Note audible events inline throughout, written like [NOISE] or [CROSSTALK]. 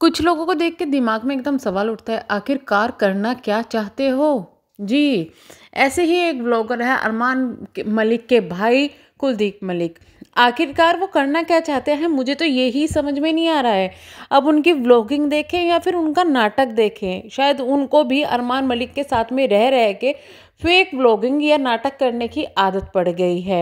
कुछ लोगों को देख के दिमाग में एकदम सवाल उठता है आखिरकार करना क्या चाहते हो जी ऐसे ही एक ब्लॉगर है अरमान मलिक के भाई कुलदीप मलिक आखिरकार वो करना क्या चाहते हैं मुझे तो यही समझ में नहीं आ रहा है अब उनकी व्लॉगिंग देखें या फिर उनका नाटक देखें शायद उनको भी अरमान मलिक के साथ में रह रह के फेक तो ब्लॉगिंग या नाटक करने की आदत पड़ गई है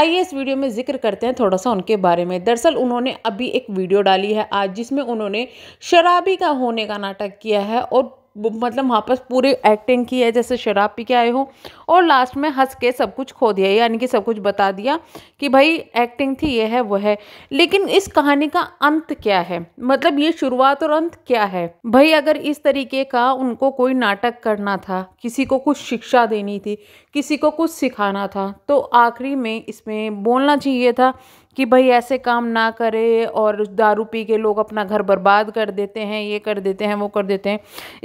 आइए इस वीडियो में जिक्र करते हैं थोड़ा सा उनके बारे में दरअसल उन्होंने अभी एक वीडियो डाली है आज जिसमें उन्होंने शराबी का होने का नाटक किया है और मतलब वहाँ पर पूरी एक्टिंग की है जैसे शराब पी के आए हो और लास्ट में हंस के सब कुछ खो दिया यानी कि सब कुछ बता दिया कि भाई एक्टिंग थी ये है वो है लेकिन इस कहानी का अंत क्या है मतलब ये शुरुआत और अंत क्या है भाई अगर इस तरीके का उनको कोई नाटक करना था किसी को कुछ शिक्षा देनी थी किसी को कुछ सिखाना था तो आखिरी में इसमें बोलना चाहिए था कि भाई ऐसे काम ना करे और दारू पी के लोग अपना घर बर्बाद कर देते हैं ये कर देते हैं वो कर देते हैं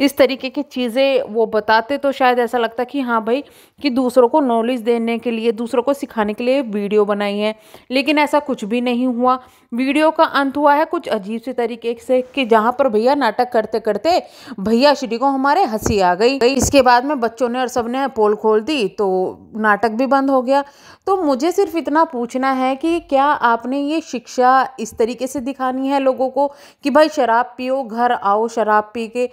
इस तरीके की चीज़ें वो बताते तो शायद ऐसा लगता कि हाँ भाई कि दूसरों को नॉलेज देने के लिए दूसरों को सिखाने के लिए वीडियो बनाई है लेकिन ऐसा कुछ भी नहीं हुआ वीडियो का अंत हुआ है कुछ अजीब से तरीके से कि जहाँ पर भैया नाटक करते करते भैया श्री को हमारे हंसी आ गई इसके बाद में बच्चों ने और सब ने पोल खोल दी तो नाटक भी बंद हो गया तो मुझे सिर्फ इतना पूछना है कि क्या आपने ये शिक्षा इस तरीके से दिखानी है लोगों को कि भाई शराब पियो घर आओ शराब पी के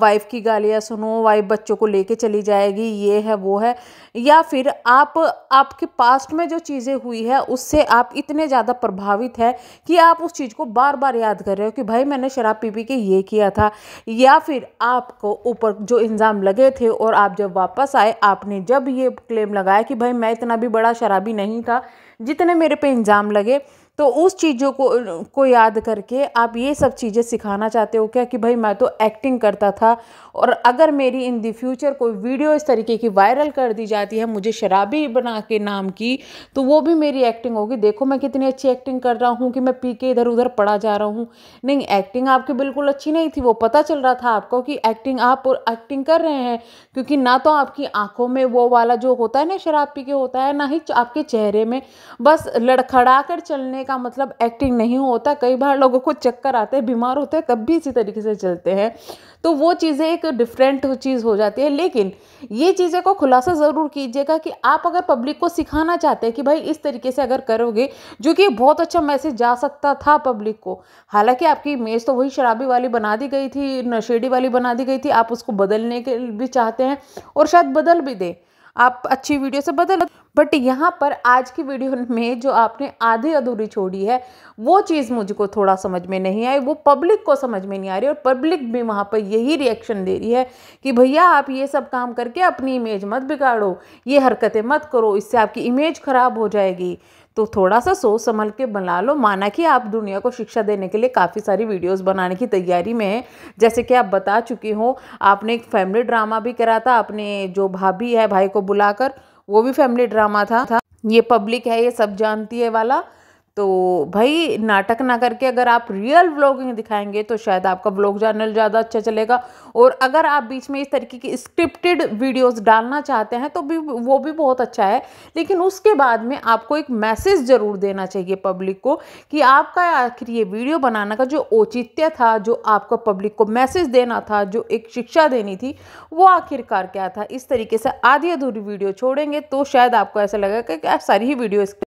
वाइफ की गालियाँ सुनो वाइफ बच्चों को लेके चली जाएगी ये है वो है या फिर आप आपके पास्ट में जो चीज़ें हुई है उससे आप इतने ज़्यादा प्रभावित हैं कि आप उस चीज़ को बार बार याद कर रहे हो कि भाई मैंने शराब पी पी के ये किया था या फिर आपको ऊपर जो इंजाम लगे थे और आप जब वापस आए आपने जब ये क्लेम लगाया कि भाई मैं इतना भी बड़ा शराबी नहीं था जितने मेरे पे इंजाम लगे तो उस चीज़ों को को याद करके आप ये सब चीज़ें सिखाना चाहते हो क्या कि भाई मैं तो एक्टिंग करता था और अगर मेरी इन दी फ्यूचर कोई वीडियो इस तरीके की वायरल कर दी जाती है मुझे शराबी बना के नाम की तो वो भी मेरी एक्टिंग होगी देखो मैं कितनी अच्छी एक्टिंग कर रहा हूँ कि मैं पी के इधर उधर पड़ा जा रहा हूँ नहीं एक्टिंग आपकी बिल्कुल अच्छी नहीं थी वो पता चल रहा था आपको कि एक्टिंग आप एक्टिंग कर रहे हैं क्योंकि ना तो आपकी आंखों में वो वाला जो होता है ना शराब पी के होता है ना ही आपके चेहरे में बस लड़खड़ा कर चलने करने का मतलब एक्टिंग नहीं होता कई बार लोगों को चक्कर आते हैं बीमार होते हैं तब भी इसी तरीके से चलते हैं तो वो चीज़ें एक डिफरेंट चीज़ हो जाती है लेकिन ये चीज़ें को खुलासा ज़रूर कीजिएगा कि आप अगर पब्लिक को सिखाना चाहते हैं कि भाई इस तरीके से अगर करोगे जो कि बहुत अच्छा मैसेज जा सकता था पब्लिक को हालांकि आपकी इमेज तो वही शराबी वाली बना दी गई थी नशेड़ी वाली बना दी गई थी आप उसको बदलने के भी चाहते हैं और शायद बदल भी दें आप अच्छी वीडियो से बदल बट यहाँ पर आज की वीडियो [LAUGHS] में जो आपने आधी अधूरी छोड़ी है वो चीज़ मुझको थोड़ा समझ में नहीं आई वो पब्लिक को समझ में नहीं आ रही और पब्लिक भी वहाँ पर यही रिएक्शन दे रही है कि भैया आप ये सब काम करके अपनी इमेज मत बिगाड़ो ये हरकतें मत करो इससे आपकी इमेज ख़राब हो जाएगी तो थोड़ा सा सोच संभल के बना लो माना कि आप दुनिया को शिक्षा देने के लिए काफ़ी सारी वीडियोस बनाने की तैयारी में हैं जैसे कि आप बता चुकी हो आपने एक फैमिली ड्रामा भी करा था आपने जो भाभी है भाई को बुलाकर वो भी फैमिली ड्रामा था ये पब्लिक है ये सब जानती है वाला तो भाई नाटक ना करके अगर आप रियल व्लॉगिंग दिखाएंगे तो शायद आपका ब्लॉग जर्नल ज़्यादा अच्छा चलेगा और अगर आप बीच में इस तरीके की स्क्रिप्टेड वीडियोस डालना चाहते हैं तो भी वो भी बहुत अच्छा है लेकिन उसके बाद में आपको एक मैसेज ज़रूर देना चाहिए पब्लिक को कि आपका आखिर ये वीडियो बनाना का जो औचित्य था जो आपका पब्लिक को मैसेज देना था जो एक शिक्षा देनी थी वो आखिरकार क्या था इस तरीके से आधी अधूरी वीडियो छोड़ेंगे तो शायद आपको ऐसा लगेगा कि सारी ही वीडियो